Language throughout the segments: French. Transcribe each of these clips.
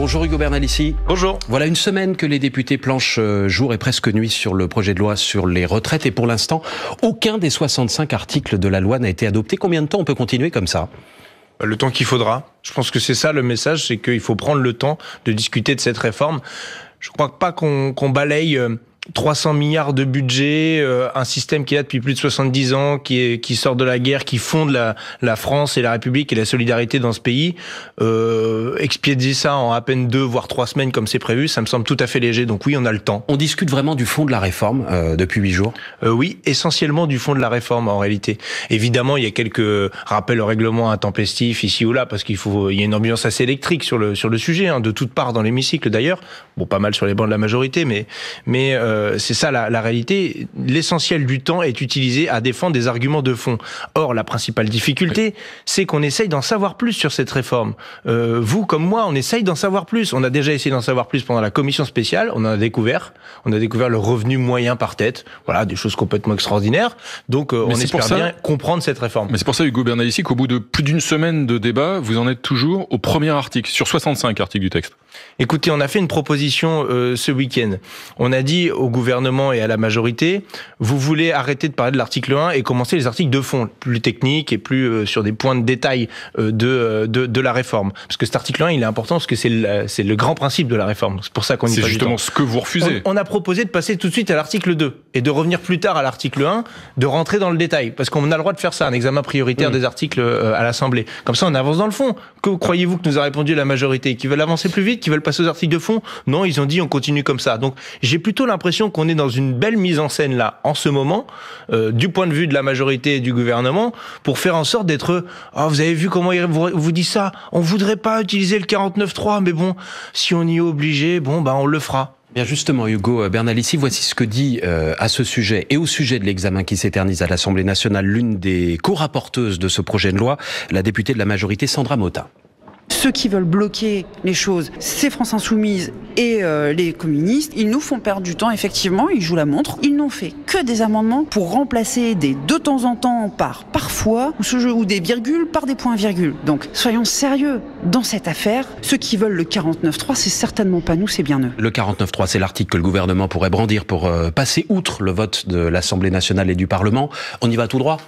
Bonjour Hugo Bernal ici. Bonjour. Voilà une semaine que les députés planchent euh, jour et presque nuit sur le projet de loi sur les retraites et pour l'instant, aucun des 65 articles de la loi n'a été adopté. Combien de temps on peut continuer comme ça le temps qu'il faudra. Je pense que c'est ça le message, c'est qu'il faut prendre le temps de discuter de cette réforme. Je crois pas qu'on balaye euh, 300 milliards de budget, euh, un système qui est là depuis plus de 70 ans, qui, est, qui sort de la guerre, qui fonde la, la France et la République et la solidarité dans ce pays, euh, ça en à peine deux voire trois semaines comme c'est prévu, ça me semble tout à fait léger. Donc oui, on a le temps. On discute vraiment du fond de la réforme euh, depuis huit jours. Euh, oui, essentiellement du fond de la réforme en réalité. Évidemment, il y a quelques rappels au règlement intempestifs ici ou là parce qu'il faut, il y a une ambiance assez électrique sur le sur le sujet hein, de toutes parts dans l'hémicycle d'ailleurs. Bon, pas mal sur les bancs de la majorité, mais mais euh, euh, c'est ça la, réalité, l'essentiel du temps est utilisé à défendre des arguments de fond. Or, la principale difficulté, c'est qu'on essaye d'en savoir plus sur cette réforme. Euh, vous, comme moi, on essaye d'en savoir plus. On a déjà essayé d'en savoir plus pendant la commission spéciale, on en a découvert. On a découvert le revenu moyen par tête. Voilà, des choses complètement extraordinaires. Donc, euh, on espère bien comprendre cette réforme. Mais c'est pour ça, Hugo ici, qu'au bout de plus d'une semaine de débat, vous en êtes toujours au premier article, sur 65 articles du texte. Écoutez, on a fait une proposition ce week-end. On a dit au au gouvernement et à la majorité, vous voulez arrêter de parler de l'article 1 et commencer les articles de fond, plus techniques et plus euh, sur des points de détail euh, euh, de, de, la réforme. Parce que cet article 1, il est important parce que c'est le, le, grand principe de la réforme. C'est pour ça qu'on y C'est justement ce que vous refusez. On, a proposé de passer tout de suite à l'article 2 et de revenir plus tard à l'article 1, de rentrer dans le détail. Parce qu'on a le droit de faire ça, un examen prioritaire mmh. des articles à l'Assemblée. Comme ça, on avance dans le fond. Que croyez-vous que nous a répondu la majorité Qui veulent avancer plus vite Qui veulent passer aux articles de fond Non, ils ont dit on continue comme ça. Donc j'ai plutôt l'impression qu'on est dans une belle mise en scène là, en ce moment, euh, du point de vue de la majorité et du gouvernement, pour faire en sorte d'être. oh, vous avez vu comment il vous, dit ça On voudrait pas utiliser le 49.3, mais bon, si on y est obligé, bon, bah on le fera. Bien justement, Hugo euh, Bernalici, voici ce que dit euh, à ce sujet et au sujet de l'examen qui s'éternise à l'Assemblée nationale l'une des co-rapporteuses de ce projet de loi, la députée de la majorité Sandra Motta ceux qui veulent bloquer les choses, c'est France Insoumise et euh, les communistes. Ils nous font perdre du temps, effectivement, ils jouent la montre. Ils n'ont fait que des amendements pour remplacer des de temps en temps par parfois, ou, des virgules par des points-virgules. Donc soyons sérieux dans cette affaire. Ceux qui veulent le 49.3, c'est certainement pas nous, c'est bien eux. Le 49.3, c'est l'article que le gouvernement pourrait brandir pour euh, passer outre le vote de l'Assemblée nationale et du Parlement. On y va tout droit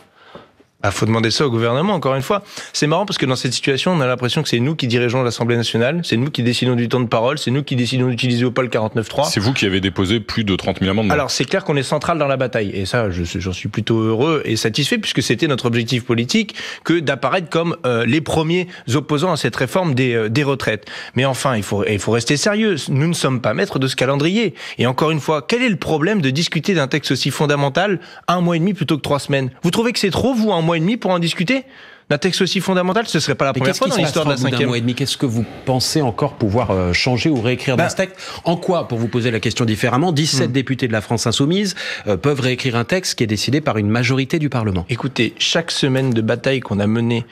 ah, faut demander ça au gouvernement, encore une fois. C'est marrant parce que dans cette situation, on a l'impression que c'est nous qui dirigeons l'Assemblée nationale, c'est nous qui décidons du temps de parole, c'est nous qui décidons d'utiliser ou pas le 49.3. C'est vous qui avez déposé plus de 30 000 amendements. Alors, c'est clair qu'on est central dans la bataille. Et ça, j'en suis plutôt heureux et satisfait puisque c'était notre objectif politique que d'apparaître comme euh, les premiers opposants à cette réforme des, euh, des retraites. Mais enfin, il faut, il faut rester sérieux. Nous ne sommes pas maîtres de ce calendrier. Et encore une fois, quel est le problème de discuter d'un texte aussi fondamental un mois et demi plutôt que trois semaines? Vous trouvez que c'est trop, vous, un mois et demi pour en discuter d'un texte aussi fondamental, ce serait pas la première fois dans l'histoire de la cinquième. mois et demi, qu'est-ce que vous pensez encore pouvoir euh, changer ou réécrire dans bah. ce texte En quoi, pour vous poser la question différemment, 17 hmm. députés de la France insoumise euh, peuvent réécrire un texte qui est décidé par une majorité du Parlement Écoutez, chaque semaine de bataille qu'on a menée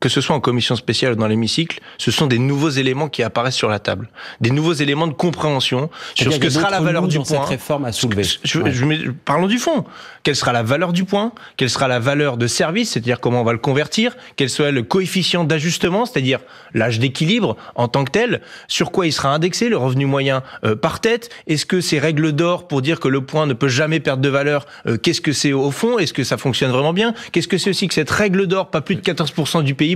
que ce soit en commission spéciale ou dans l'hémicycle, ce sont des nouveaux éléments qui apparaissent sur la table, des nouveaux éléments de compréhension sur ce que sera la valeur du point. réforme à Je, je, parlons du fond. Quelle sera la valeur du point Quelle sera la valeur de service, c'est-à-dire comment on va le convertir Quel sera le coefficient d'ajustement, c'est-à-dire l'âge d'équilibre en tant que tel Sur quoi il sera indexé le revenu moyen euh, par tête Est-ce que ces règles d'or pour dire que le point ne peut jamais perdre de valeur euh, Qu'est-ce que c'est au fond Est-ce que ça fonctionne vraiment bien Qu'est-ce que c'est aussi que cette règle d'or, pas plus de 14% du pays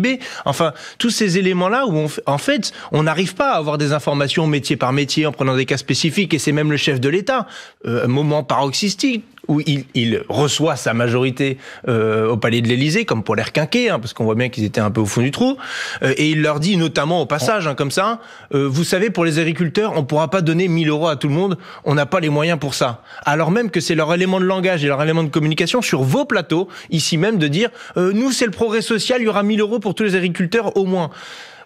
Enfin, tous ces éléments-là où, en fait, on n'arrive pas à avoir des informations métier par métier en prenant des cas spécifiques et c'est même le chef de l'État, un euh, moment paroxystique, où il, reçoit sa majorité euh, au palais de l'Élysée, comme pour l'air quinquet, hein, parce qu'on voit bien qu'ils étaient un peu au fond du trou, euh, et il leur dit notamment au passage, hein, comme ça, euh, vous savez, pour les agriculteurs, on pourra pas donner 1000 euros à tout le monde, on n'a pas les moyens pour ça. Alors même que c'est leur élément de langage et leur élément de communication sur vos plateaux, ici même, de dire, nous c'est le progrès social, il y aura 1000 euros pour tous les agriculteurs au moins.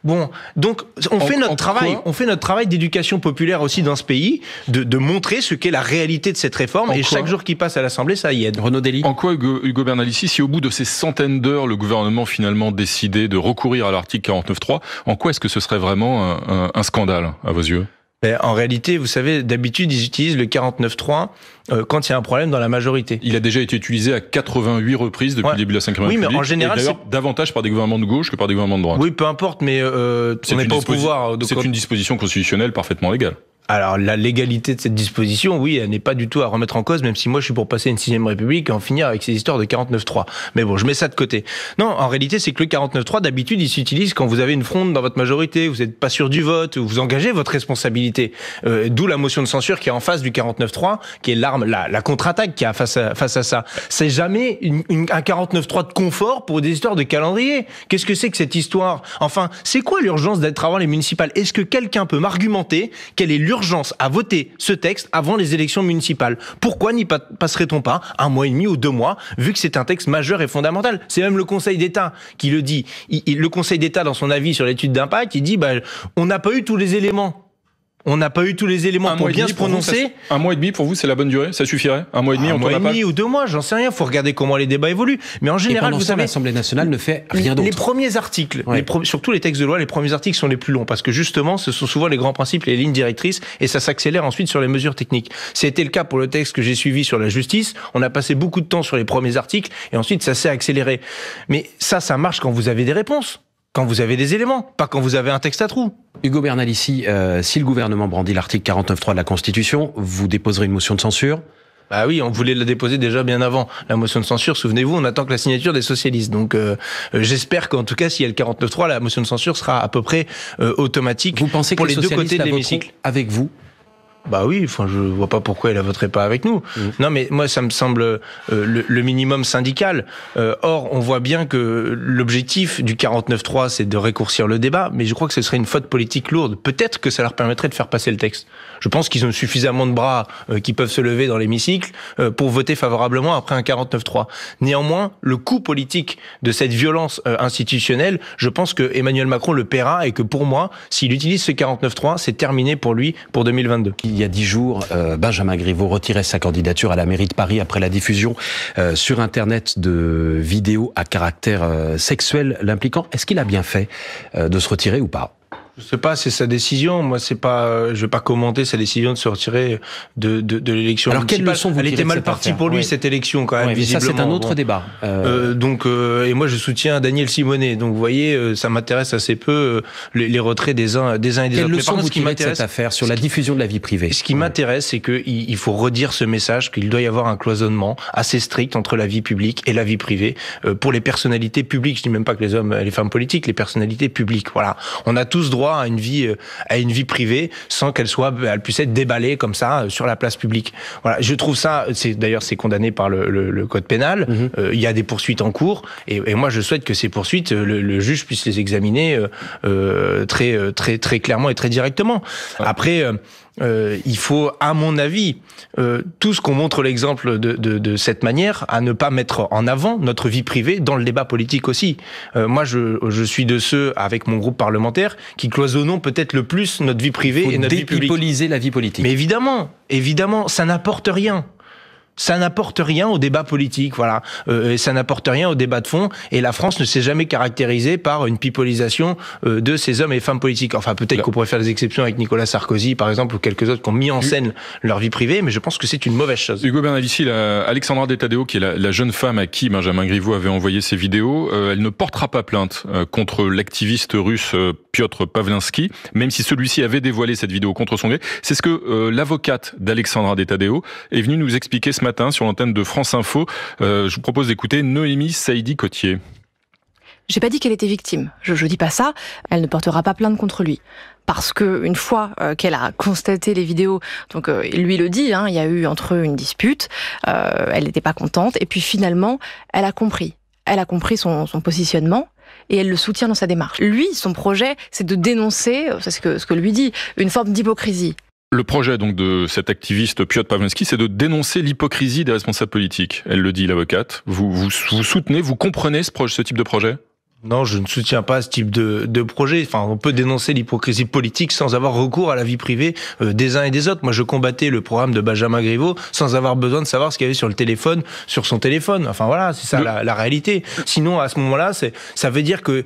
Bon, donc on fait notre travail, on fait notre travail d'éducation populaire aussi dans ce pays, de, montrer ce qu'est la réalité de cette réforme. et chaque jour qui passe à l'Assemblée, ça y aide. Renaud Dely. En quoi Hugo, Bernalicis, si au bout de ces centaines d'heures, le gouvernement finalement décidait de recourir à l'article 49.3, en quoi est-ce que ce serait vraiment un scandale à vos yeux ben, en réalité, vous savez, d'habitude, ils utilisent le 49.3 3 euh, quand il y a un problème dans la majorité. Il a déjà été utilisé à 88 reprises depuis le début de la 5 Oui, mais en général, c'est davantage par des gouvernements de gauche que par des gouvernements de droite. Oui, peu importe, mais euh, on n'est pas au pouvoir. Euh, c'est une disposition constitutionnelle parfaitement légale. Alors la légalité de cette disposition, oui, elle n'est pas du tout à remettre en cause, même si moi je suis pour passer une sixième république et en finir avec ces histoires de 49.3. Mais bon, je mets ça de côté. Non, en réalité, c'est que le 49.3, d'habitude, il s'utilise quand vous avez une fronde dans votre majorité, vous n'êtes pas sûr du vote, vous engagez votre responsabilité. Euh, d'où la motion de censure qui est en face du 49.3, qui est l'arme, la, contre-attaque qui a face à, face à ça. C'est jamais une, 49 un 49.3 de confort pour des histoires de calendrier. Qu'est-ce que c'est que cette histoire Enfin, c'est quoi l'urgence d'être avant les municipales Est-ce que quelqu'un peut m'argumenter quelle est l'urgence urgence à voter ce texte avant les élections municipales. Pourquoi n'y passerait-on pas un mois et demi ou deux mois, vu que c'est un texte majeur et fondamental C'est même le Conseil d'État qui le dit. le Conseil d'État, dans son avis sur l'étude d'impact, il dit bah, on n'a pas eu tous les éléments on n'a pas eu tous les éléments pour bien prononcer. un mois et demi pour vous, c'est la bonne durée Ça suffirait Un mois et demi, un mois et demi ou deux mois, j'en sais rien. Il Faut regarder comment les débats évoluent. Mais en général, vous savez, l'Assemblée nationale ne fait rien d'autre. Les premiers articles, surtout les textes de loi, les premiers articles sont les plus longs parce que justement, ce sont souvent les grands principes, les lignes directrices, et ça s'accélère ensuite sur les mesures techniques. C'était le cas pour le texte que j'ai suivi sur la justice. On a passé beaucoup de temps sur les premiers articles et ensuite ça s'est accéléré. Mais ça, ça marche quand vous avez des réponses quand vous avez des éléments, pas quand vous avez un texte à trous. Hugo Bernal ici, euh, si le gouvernement brandit l'article 49.3 de la Constitution, vous déposerez une motion de censure bah oui, on voulait la déposer déjà bien avant la motion de censure. Souvenez-vous, on attend que la signature des socialistes. Donc euh, euh, j'espère qu'en tout cas, s'il y a le 49.3, la motion de censure sera à peu près automatique. Vous pensez pour que les, les deux côtés de l'hémicycle avec vous bah oui, enfin, je vois pas pourquoi elle ne voterait pas avec nous. Mmh. Non, mais moi, ça me semble euh, le, minimum syndical. Euh, or, on voit bien que l'objectif du 49-3, c'est de raccourcir le débat, mais je crois que ce serait une faute politique lourde. Peut-être que ça leur permettrait de faire passer le texte. Je pense qu'ils ont suffisamment de bras euh, qui peuvent se lever dans l'hémicycle pour voter favorablement après un 49.3. Néanmoins, le coût politique de cette violence institutionnelle, je pense que Emmanuel Macron le paiera et que pour moi, s'il utilise ce 49.3, c'est terminé pour lui pour 2022 il y a dix jours, euh, Benjamin Griveaux retirait sa candidature à la mairie de Paris après la diffusion euh, sur Internet de vidéos à caractère euh, sexuel l'impliquant. Est-ce qu'il a bien fait de se retirer ou pas je sais pas, c'est sa décision. Moi, c'est pas, euh, je vais pas commenter sa décision de se retirer de, de, de l'élection. Alors quelle leçon Elle était mal partie pour lui cette élection quand même. ça, c'est un autre débat. Euh... euh donc, euh, et moi, je soutiens Daniel Simonet. Donc, vous voyez, ça m'intéresse assez peu les, les, retraits des uns, des uns et des autres. Leçon vous ce qui m'intéresse cette affaire sur la diffusion de la vie privée. Ce qui m'intéresse, c'est qu'il il faut redire ce message qu'il doit y avoir un cloisonnement assez strict entre la vie publique et la vie privée pour les personnalités publiques. Je dis même pas que les hommes, les femmes politiques, les personnalités publiques. Voilà, on a tous droit à une vie, euh, à une vie privée sans qu'elle soit, bah, elle puisse être déballée comme ça euh, sur la place publique. Voilà, je trouve ça. C'est d'ailleurs c'est condamné par le, code pénal. Mhm. Euh, il y a des poursuites en cours et, moi je souhaite que ces poursuites, le, juge puisse les examiner très très très clairement et très directement. Après. Euh, il faut, à mon avis, euh, tout ce qu'on montre l'exemple de, cette manière, à ne pas mettre en avant notre vie privée dans le débat politique aussi. Euh, moi, je, suis de ceux, avec mon groupe parlementaire, qui cloisonnons peut-être le plus notre vie privée et notre vie la vie politique. Mais évidemment, évidemment, ça n'apporte rien ça n'apporte rien au débat politique, voilà. Euh, et ça n'apporte rien au débat de fond. Et la France ne s'est jamais caractérisée par une pipolisation euh, de ces hommes et femmes politiques. Enfin, peut-être qu'on pourrait faire des exceptions avec Nicolas Sarkozy, par exemple, ou quelques autres qui ont mis en scène leur vie privée, mais je pense que c'est une mauvaise chose. Hugo Bernavici, la Alexandra Detadeo, qui est la, jeune femme à qui Benjamin Griveaux avait envoyé ses vidéos, euh, elle ne portera pas plainte contre l'activiste russe Piotr Pavlinsky, même si celui-ci avait dévoilé cette vidéo contre son gré. C'est ce que l'avocate d'Alexandra Detadeo est venue nous expliquer ce matin sur l'antenne de France Info. Euh, je vous propose d'écouter Noémie Saïdi Cotier. J'ai pas dit qu'elle était victime. Je, je dis pas ça. Elle ne portera pas plainte contre lui parce que une fois euh, qu'elle a constaté les vidéos, donc il euh, lui le dit, hein, il y a eu entre eux une dispute, elle n'était pas contente, et puis finalement, elle a compris. Elle a compris son, positionnement, et elle le soutient dans sa démarche. Lui, son projet, c'est de dénoncer, c'est ce que lui dit, une forme d'hypocrisie. Le projet donc de cet activiste Piotr Pavlensky, c'est de dénoncer l'hypocrisie des responsables politiques. Elle le dit, l'avocate. Vous, vous, soutenez, vous comprenez ce, projet, ce type de projet non, je ne soutiens pas ce type de, projet. Enfin, on peut dénoncer l'hypocrisie politique sans avoir recours à la vie privée euh, des uns et des autres. Moi, je combattais le programme de Benjamin Griveaux sans avoir besoin de savoir ce qu'il y avait sur le téléphone, sur son téléphone. Enfin voilà, c'est ça la, la, réalité. Sinon, à ce moment-là, ça veut dire que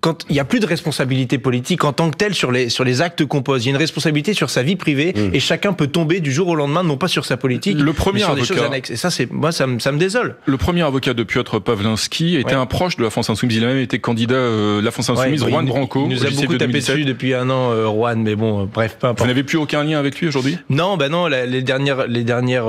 quand il n'y a plus de responsabilité politique en tant que telle sur les, sur les actes qu'on pose. Il y a une responsabilité sur sa vie privée hmm. et chacun peut tomber du jour au lendemain, non pas sur sa politique, le premier mais sur avocat, des choses annexes. Et ça, c'est, moi, ça me, ça me désole. Le premier avocat de Piotr Pavlinsky était un proche de la France Insoumise. Il a même été candidat euh, de la France Insoumise, Juan Branco. Il nous a beaucoup tapé dessus depuis un an, euh, Juan, mais bon, euh, bref, pas Vous n'avez plus aucun lien avec lui aujourd'hui Non, ben non, les dernières, les dernières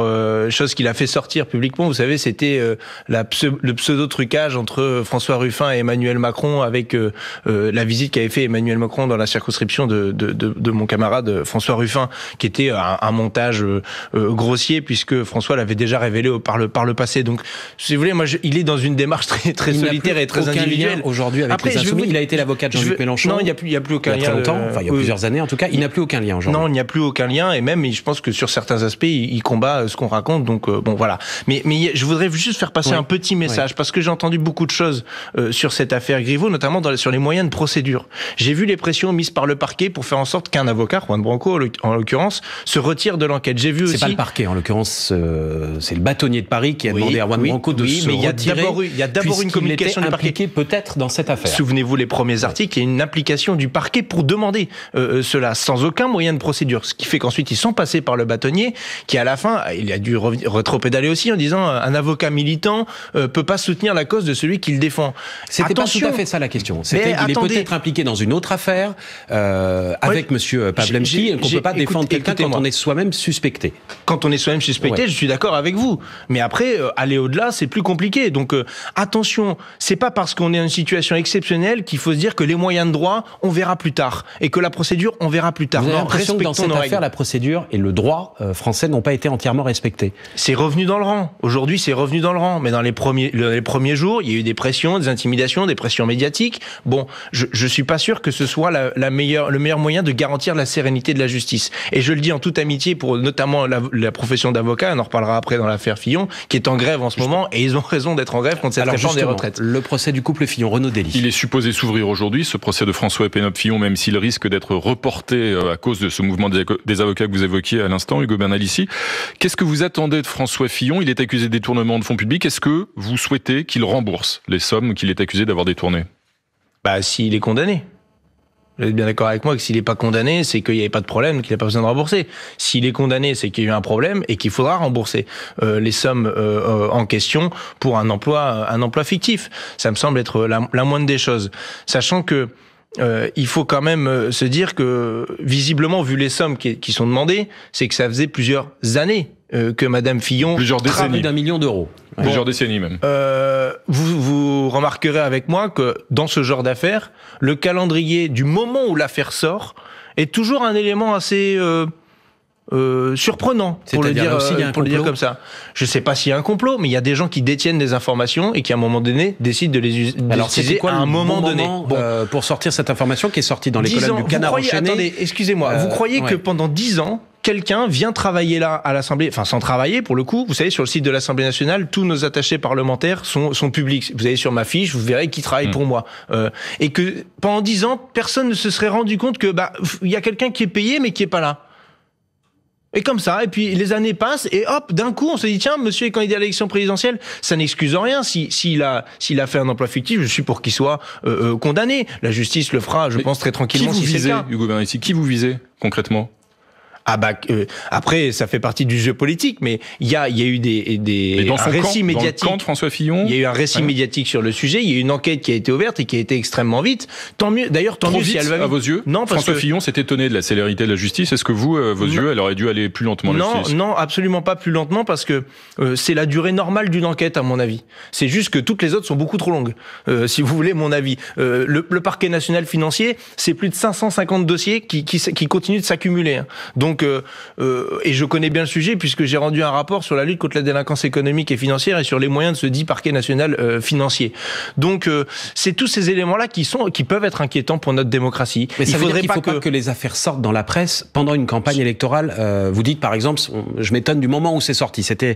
choses qu'il a fait sortir publiquement, vous savez, c'était le pseudo-trucage entre François Ruffin et Emmanuel Macron avec euh, la visite qu'avait fait Emmanuel Macron dans la circonscription de, de, mon camarade François Ruffin, qui était un, montage euh, euh, grossier, puisque François l'avait déjà révélé par le, par le passé. Donc, si vous voulez, moi, il est dans une démarche très, très solitaire et très individuelle. Aujourd'hui, avec Après, il a été l'avocat de Jean-Luc Mélenchon. Non, il n'y a, plus, il a plus aucun lien. Il y a longtemps, il y a plusieurs années en tout cas, il n'y a plus aucun lien Non, il n'y a plus aucun lien, et même, je pense que sur certains aspects, il, combat ce qu'on raconte. Donc, bon, voilà. Mais, mais je voudrais juste faire passer un petit message, parce que j'ai entendu beaucoup de choses sur cette affaire Griveaux, notamment sur les moyens de procédure. J'ai vu les pressions mises par le parquet pour faire en sorte qu'un avocat, Juan Branco en l'occurrence, se retire de l'enquête. J'ai vu aussi. C'est pas le parquet, en l'occurrence, euh, c'est le bâtonnier de Paris qui a demandé à Juan Branco de oui, se mais retirer. Il y a d'abord une communication du parquet. peut-être dans cette affaire. Souvenez-vous les premiers articles, il y a une application du parquet pour demander euh, euh, cela sans aucun moyen de procédure. Ce qui fait qu'ensuite ils sont passés par le bâtonnier qui à la fin, il a dû retropédaler aussi en disant un avocat militant peut pas soutenir la cause de celui qu'il défend. C'était pas tout à fait ça la question question. il est peut-être impliqué dans une autre affaire euh, avec Monsieur euh, Pavlemski. On ne peut pas défendre quelqu'un quand on est soi-même suspecté. Quand on est soi-même suspecté, je suis d'accord avec vous. Mais après, euh, aller au-delà, c'est plus compliqué. Donc euh, attention, c'est pas parce qu'on est dans une situation exceptionnelle qu'il faut se dire que les moyens de droit, on verra plus tard, et que la procédure, on verra plus tard. Vous non, l'impression que dans cette affaire, la procédure et le droit français n'ont pas été entièrement respectés. C'est revenu dans le rang. Aujourd'hui, c'est revenu dans le rang. Mais dans les premiers, les premiers jours, il y a eu des pressions, des intimidations, des pressions médiatiques. Bon, je ne suis pas sûr que ce soit la, meilleure, le meilleur moyen de garantir la sérénité de la justice. Et je le dis en toute amitié pour notamment la, profession d'avocat, on en reparlera après dans l'affaire Fillon, qui est en grève en ce moment, et ils ont raison d'être en grève contre cette réforme des retraites. Le procès du couple Fillon, Renaud Dely. Il est supposé s'ouvrir aujourd'hui, ce procès de François Pénop Fillon, même s'il risque d'être reporté euh, à cause de ce mouvement des avocats que vous évoquiez à l'instant, Hugo Bernalici. Qu'est-ce que vous attendez de François Fillon Il est accusé de détournement de fonds publics. Est-ce que vous souhaitez qu'il rembourse les sommes qu'il est accusé d'avoir détournées bah, s'il est condamné. Vous êtes bien d'accord avec moi que s'il n'est pas condamné, c'est qu'il n'y avait pas de problème, qu'il n'a pas besoin de rembourser. S'il est condamné, c'est qu'il y a eu un problème et qu'il faudra rembourser euh, les sommes euh, euh, en question pour un emploi, un emploi fictif. Ça me semble être la, la moindre des choses, sachant que euh, il faut quand même euh, se dire que, visiblement, vu les sommes qui, sont demandées, c'est que ça faisait plusieurs années euh, que Madame Fillon plusieurs d'un million d'euros, plusieurs décennies même. vous, vous remarquerez avec moi que dans ce genre d'affaires, le calendrier du moment où l'affaire sort est toujours un élément assez euh, surprenant pour le dire, aussi, pour le dire comme ça. Je ne sais pas s'il y a un complot, mais il y a des gens qui détiennent des informations et qui à un moment donné décident de les utiliser Alors, quoi, à un moment, donné euh, pour sortir cette information qui est sortie dans les colonnes du Canard Attendez, excusez-moi. vous euh, croyez que pendant dix ans, quelqu'un vient travailler là à l'Assemblée, enfin sans travailler pour le coup, vous savez, sur le site de l'Assemblée nationale, tous nos attachés parlementaires sont, sont publics. Vous allez sur ma fiche, vous verrez qui travaille mm. pour moi. et que pendant dix ans, personne ne se serait rendu compte que bah il y a quelqu'un qui est payé mais qui n'est pas là. Et comme ça, et puis les années passent, et hop, d'un coup, on se dit, tiens, monsieur est candidat à l'élection présidentielle, ça n'excuse rien. si, a, s'il a fait un emploi fictif, je suis pour qu'il soit euh, euh, condamné. La justice le fera, je pense, très tranquillement. Qui vous si visez, Hugo Qui vous visez, concrètement ah bah, euh, après, ça fait partie du jeu politique, mais il y a, y a eu des, des récits médiatique. François Fillon. Il y a eu un récit médiatique sur le sujet. Il y a eu une enquête qui a été ouverte et qui a été extrêmement vite. Tant mieux. D'ailleurs, tant Trop mieux si elle va vite. à vos yeux. Non, François Fillon s'est étonné de la célérité de la justice. Est-ce que vous, à euh, vos yeux, elle aurait dû aller plus lentement Non, non, absolument pas plus lentement parce que euh, c'est la durée normale d'une enquête, à mon avis. C'est juste que toutes les autres sont beaucoup trop longues. si vous voulez mon avis, le, parquet national financier, c'est plus de 550 dossiers qui, qui, qui continuent de s'accumuler. Hein. Donc donc, euh, euh, et je connais bien le sujet puisque j'ai rendu un rapport sur la lutte contre la délinquance économique et financière et sur les moyens de ce dit parquet national euh, financier. Donc, c'est tous ces éléments-là qui sont, qui peuvent être inquiétants pour notre démocratie. Mais ça il faudrait pas, faut que... les affaires sortent dans la presse pendant une campagne électorale. vous dites, par exemple, je m'étonne du moment où c'est sorti. C'était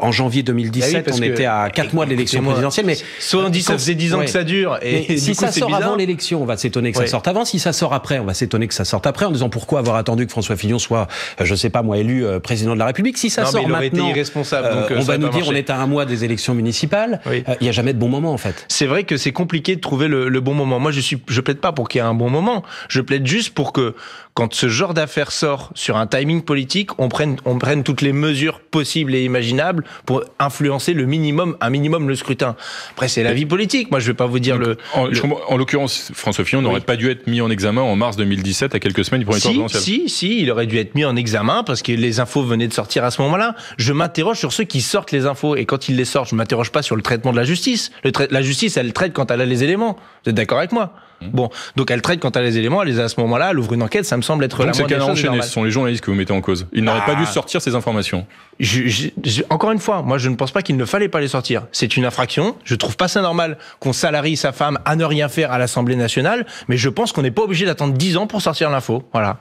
en janvier 2017. Ah on était à quatre mois de l'élection présidentielle, mais soit ça faisait dix ans que ça dure. Et, si ça sort avant l'élection, on va s'étonner que ça sorte avant. Si ça sort après, on va s'étonner que ça sorte après, en disant pourquoi avoir attendu que François Fillon soit euh, je sais pas moi, élu euh, président de la République. Si ça sort maintenant, été irresponsable, euh, on va nous dire on est à un mois des élections municipales. Il n'y a jamais de bon moment en fait. C'est vrai que c'est compliqué de trouver le, bon moment. Moi, je ne je plaide pas pour qu'il y ait un bon moment. Je plaide juste pour que quand ce genre d'affaires sort sur un timing politique, on prenne, on prenne toutes les mesures possibles et imaginables pour influencer le minimum, un minimum le scrutin. Après, c'est la vie politique. Moi, je vais pas vous dire le. En, l'occurrence, François Fillon n'aurait pas dû être mis en examen en mars 2017, à quelques semaines du premier si, présidentiel. Si, si, il aurait dû être mis en examen parce que les infos venaient de sortir à ce moment-là. Je m'interroge sur ceux qui sortent les infos et quand ils les sortent, je m'interroge pas sur le traitement de la justice. Le la justice, elle traite quand elle a les éléments. Vous êtes d'accord avec moi Mm. Bon, donc elle traite quand elle a les éléments, elle les a à ce moment-là, elle ouvre une enquête, ça me semble être la c'est des choses. ce sont les journalistes que vous mettez en cause. Ils n'auraient pas dû ah. sortir ces informations. encore une fois, moi je ne pense pas qu'il ne fallait pas les sortir. C'est une infraction, je trouve pas ça normal qu'on salarie sa femme à ne rien faire à l'Assemblée nationale, mais je pense qu'on n'est pas obligé d'attendre 10 ans pour sortir l'info. Voilà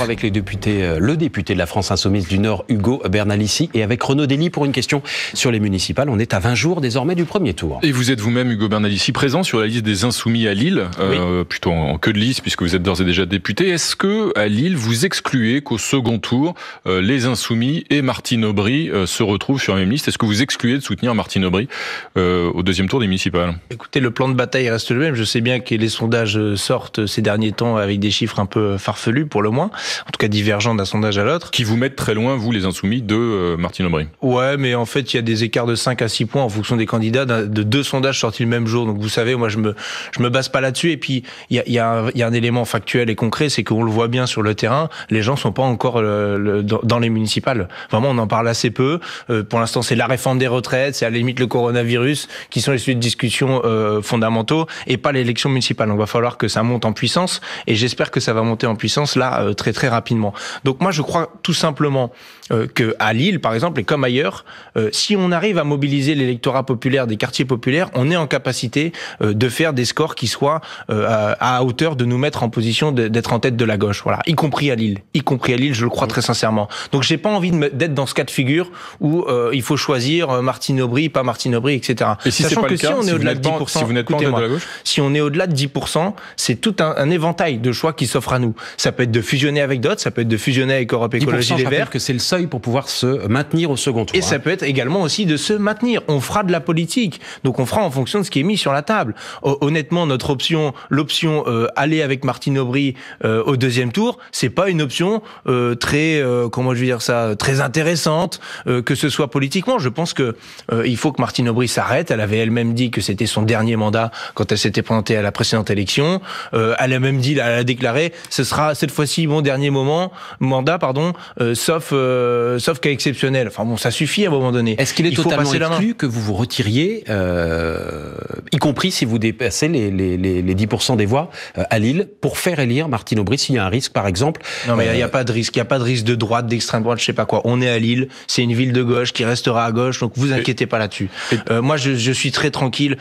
avec les députés, euh, le député de la France Insoumise du Nord, Hugo Bernalici, et avec Renaud Dely pour une question sur les municipales. On est à 20 jours désormais du premier tour. Et vous êtes vous-même, Hugo Bernalici, présent sur la liste des Insoumis à Lille, euh, plutôt en queue de liste, puisque vous êtes d'ores et déjà député. Est-ce que, à Lille, vous excluez qu'au second tour, euh, les Insoumis et Martine Aubry euh, se retrouvent sur la même liste Est-ce que vous excluez de soutenir Martine Aubry au deuxième tour des municipales Écoutez, le plan de bataille reste le même. Je sais bien que les sondages sortent ces derniers temps avec des chiffres un peu farfelus, pour le moins en tout cas divergent d'un sondage à l'autre. Qui vous mettent très loin, vous les insoumis, de euh, Martine Aubry. Ouais, mais en fait, il y a des écarts de 5 à 6 points en fonction des candidats de deux sondages sortis le même jour. Donc vous savez, moi, je me, je me base pas là-dessus. Et puis, il y a, y, a y a, un élément factuel et concret, c'est qu'on le voit bien sur le terrain, les gens sont pas encore euh, dans, les municipales. Vraiment, on en parle assez peu. Euh, pour l'instant, c'est la réforme des retraites, c'est à la limite le coronavirus, qui sont les sujets de discussion euh, fondamentaux, et pas l'élection municipale. Donc il va falloir que ça monte en puissance, et j'espère que ça va monter en puissance là très très rapidement. Donc moi je crois tout simplement euh, que à Lille par exemple et comme ailleurs, euh, si on arrive à mobiliser l'électorat populaire des quartiers populaires, on est en capacité euh, de faire des scores qui soient à, hauteur de nous mettre en position d'être en tête de la gauche. Voilà, y compris à Lille, y compris à Lille, je le crois très sincèrement. Donc j'ai pas envie d'être dans ce cas de figure où il faut choisir Martine Aubry, pas Martine Aubry, etc. Et si Sachant que si on est au-delà de 10%, si vous de la gauche, si on est au-delà de 10%, c'est tout un, un, éventail de choix qui s'offre à nous. Ça peut être de fusionner avec d'autres. Ça peut être de fusionner avec Europe Écologie Les Verts. que c'est le seuil pour pouvoir se maintenir au second tour. Et ça hein. peut être également aussi de se maintenir. On fera de la politique. Donc on fera en fonction de ce qui est mis sur la table. Honnêtement, notre option, l'option euh, aller avec Martine Aubry euh, au deuxième tour, c'est pas une option euh, très, comment je veux dire ça, très intéressante, que ce soit politiquement. Je pense que il faut que Martine Aubry s'arrête. Elle avait elle-même dit que c'était son dernier mandat quand elle s'était présentée à la précédente élection. elle a même dit, elle a déclaré, ce sera cette fois-ci bon, dernier moment, mandat, pardon, euh, sauf, euh, sauf cas exceptionnel. Enfin bon, ça suffit à un moment donné. Est-ce qu'il est totalement exclu que vous vous retiriez, euh, y compris si vous dépassez les, les, les, 10% des voix à Lille, pour faire élire Martine Aubry s'il y a un risque, par exemple Non, mais il n'y a, pas de risque. Il n'y a pas de risque de droite, d'extrême droite, je sais pas quoi. On est à Lille, c'est une ville de gauche qui restera à gauche, donc vous inquiétez pas là-dessus. moi, je, je, suis très tranquille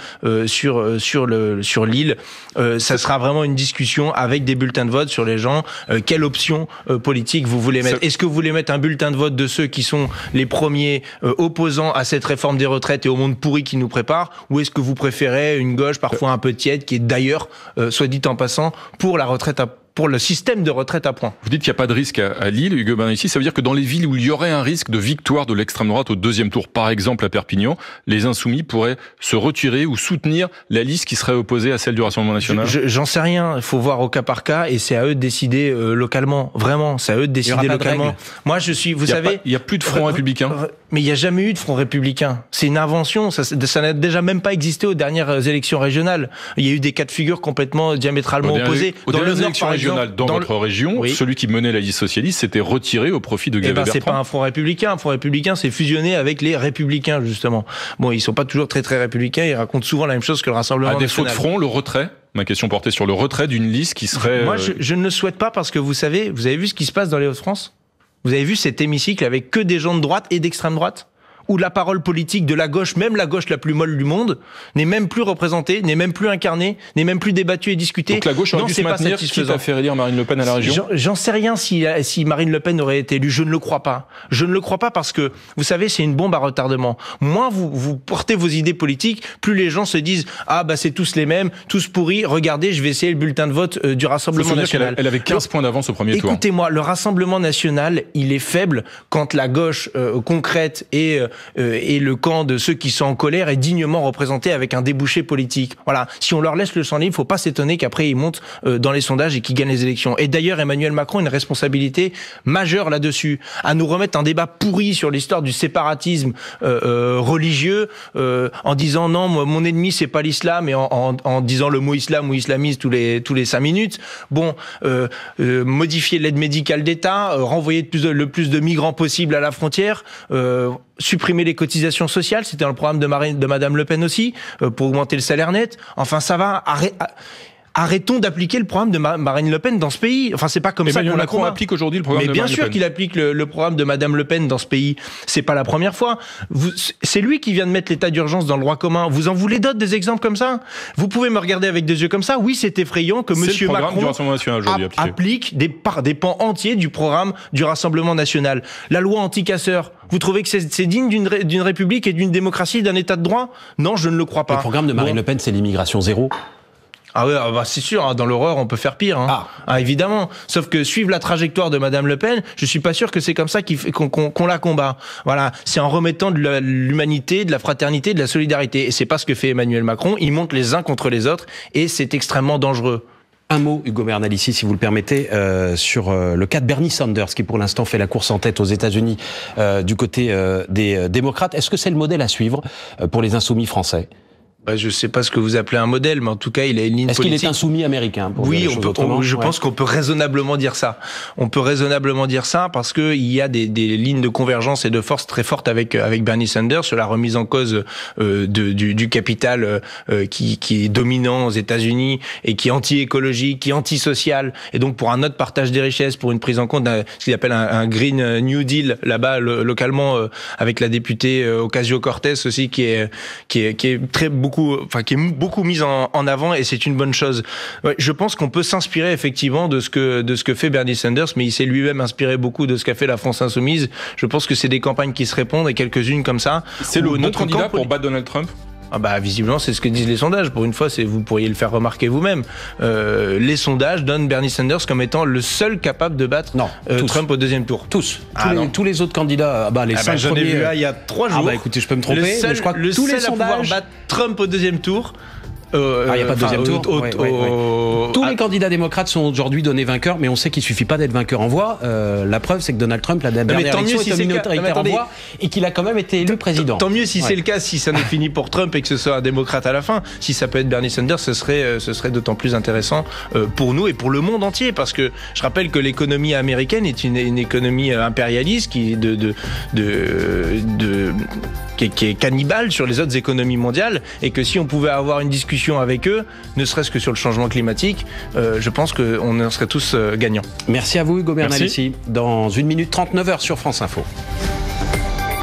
sur, sur, le, sur Lille. ça sera vraiment une discussion avec des bulletins de vote sur les gens. quelle euh, politique vous voulez mettre. Est-ce que vous voulez mettre un bulletin de vote de ceux qui sont les premiers euh, opposants à cette réforme des retraites et au monde pourri qui nous prépare Ou est-ce que vous préférez une gauche parfois un peu tiède qui est d'ailleurs, euh, soit dit en passant, pour la retraite à pour le système de retraite à points. Vous dites qu'il n'y a pas de risque à, Lille, Hugo ici. ça veut dire que dans les villes où il y aurait un risque de victoire de l'extrême droite au deuxième tour, par exemple à Perpignan, les insoumis pourraient se retirer ou soutenir la liste qui serait opposée à celle du Rassemblement national J'en sais rien, il faut voir au cas par cas et c'est à eux de décider euh, localement, vraiment, c'est à eux de décider localement. Moi je suis, vous savez... il n'y a plus de front euh, républicain mais il n'y a jamais eu de Front républicain. C'est une invention. Ça, n'a déjà même pas existé aux dernières euh, élections régionales. Il y a eu des cas de figure complètement diamétralement opposés. Aux dernières élections régionales, dans, notre région, celui qui menait la liste socialiste s'était retiré au profit de eh ben, Gabriel ben, C'est pas un Front républicain. Un Front républicain, c'est fusionné avec les Républicains justement. Bon, ils sont pas toujours très très républicains. Ils racontent souvent la même chose que le Rassemblement à national. défaut de Front, le retrait. Ma question portait sur le retrait d'une liste qui serait. Moi, euh, je, je ne le souhaite pas parce que vous savez, vous avez vu ce qui se passe dans les Hauts-de-France vous avez vu cet hémicycle avec que des gens de droite et d'extrême droite où la parole politique de la gauche, même la gauche la plus molle du monde, n'est même plus représentée, n'est même plus incarnée, n'est même plus débattue et discutée. Donc la gauche aurait non, dû se maintenir, à faire élire Marine Le Pen à la région J'en sais rien si, si Marine Le Pen aurait été élue, je ne le crois pas. Je ne le crois pas parce que, vous savez, c'est une bombe à retardement. Moins vous, vous portez vos idées politiques, plus les gens se disent « Ah bah c'est tous les mêmes, tous pourris, regardez, je vais essayer le bulletin de vote euh, du Rassemblement National ». Elle, avait 15 points d'avance au premier Écoutez tour. Écoutez-moi, le Rassemblement National, il est faible quand la gauche euh, concrète et euh, euh, et le camp de ceux qui sont en colère est dignement représenté avec un débouché politique. Voilà. Si on leur laisse le sang libre, faut pas s'étonner qu'après ils montent euh, dans les sondages et qu'ils gagnent les élections. Et d'ailleurs, Emmanuel Macron a une responsabilité majeure là-dessus, à nous remettre un débat pourri sur l'histoire du séparatisme euh, religieux en disant non, moi, mon ennemi c'est pas l'islam et en, en, disant le mot islam ou islamiste tous les tous les cinq minutes. Bon, modifier l'aide médicale d'État, renvoyer le plus de migrants possible à la frontière supprimer les cotisations sociales, c'était dans le programme de, Marine, Madame Le Pen aussi, euh, pour augmenter le salaire net. Enfin, ça va. arrêtons d'appliquer le programme de Marine Le Pen dans ce pays. Enfin, c'est pas comme ça qu'on Macron applique aujourd'hui le programme. Mais bien sûr qu'il applique le, programme de Madame Le Pen dans ce pays. C'est pas la première fois. C'est lui qui vient de mettre l'état d'urgence dans le droit commun. Vous en voulez d'autres des exemples comme ça Vous pouvez me regarder avec des yeux comme ça. Oui, c'est effrayant que Monsieur Macron applique des, des pans entiers du programme du Rassemblement national. La loi anti-casseurs, vous trouvez que c'est digne d'une république et d'une démocratie, d'un état de droit Non, je ne le crois pas. Le programme de Marine Le Pen, c'est l'immigration zéro ah oui, ah bah, c'est sûr, hein, dans l'horreur, on peut faire pire. Hein. Ah. ah. évidemment. Sauf que suivre la trajectoire de Madame Le Pen, je suis pas sûr que c'est comme ça qu'on la combat. Voilà, c'est en remettant de l'humanité, de la fraternité, de la solidarité. Et c'est pas ce que fait Emmanuel Macron. Il monte les uns contre les autres et c'est extrêmement dangereux. Un mot, Hugo ici, si vous le permettez, euh, sur euh, le cas de Bernie Sanders, qui pour l'instant fait la course en tête aux États-Unis euh, du côté des démocrates. Est-ce que c'est le modèle à suivre pour les insoumis français bah, je ne sais pas ce que vous appelez un modèle, mais en tout cas, il a une ligne politique. Est-ce qu'il est insoumis américain Oui, on peut, je pense qu'on peut raisonnablement dire ça. On peut raisonnablement dire ça parce que il y a des, des, lignes de convergence et de force très fortes avec euh, avec Bernie Sanders sur la remise en cause euh, du, du, capital euh, qui, qui est dominant aux États-Unis et qui est anti-écologique, qui est antisocial, et donc pour un autre partage des richesses, pour une prise en compte d'un ce qu'il appelle un, Green New Deal là-bas localement avec la députée Ocasio Cortez aussi qui est qui est qui est très beaucoup qui est beaucoup mise en, avant et c'est une bonne chose. je pense qu'on peut s'inspirer effectivement de ce que de ce que fait Bernie Sanders, mais il s'est lui-même inspiré beaucoup de ce qu'a fait la France Insoumise. Je pense que c'est des campagnes qui se répondent et quelques-unes comme ça. C'est le notre candidat pour battre Donald Trump. Ah bah, Visiblement, c'est ce que disent les sondages. Pour une fois, vous pourriez le faire remarquer vous-même. Euh, les sondages donnent Bernie Sanders comme étant le seul capable de battre euh, Trump au deuxième tour. Tous. tous, ah les, autres candidats, ah bah, les bah, cinq Ai vu il y a trois euh, bah, jours. bah, écoutez, je peux me tromper. je crois tous les sondages... à pouvoir battre Trump au deuxième tour, euh, ah, a pas de deuxième euh, tour. Tous les candidats démocrates sont aujourd'hui donnés vainqueurs, mais on sait qu'il ne suffit pas d'être vainqueur en voix. Euh, la preuve, c'est que Donald Trump, la d'abord. mais tant mieux en voix et qu'il a quand même été élu président. Tant mieux si c'est le cas, si ça n'est fini pour Trump et que ce soit un démocrate à la fin. Si ça peut être Bernie Sanders, ce serait, ce serait d'autant plus intéressant pour nous et pour le monde entier, parce que je rappelle que l'économie américaine est une, économie impérialiste qui de, de, de, qui est cannibale sur les autres économies mondiales et que si on pouvait avoir une discussion avec eux, ne serait-ce que sur le changement climatique, euh, je pense qu'on en serait tous euh, gagnants. Merci à vous, Hugo ici Dans une minute 39 heures sur France Info.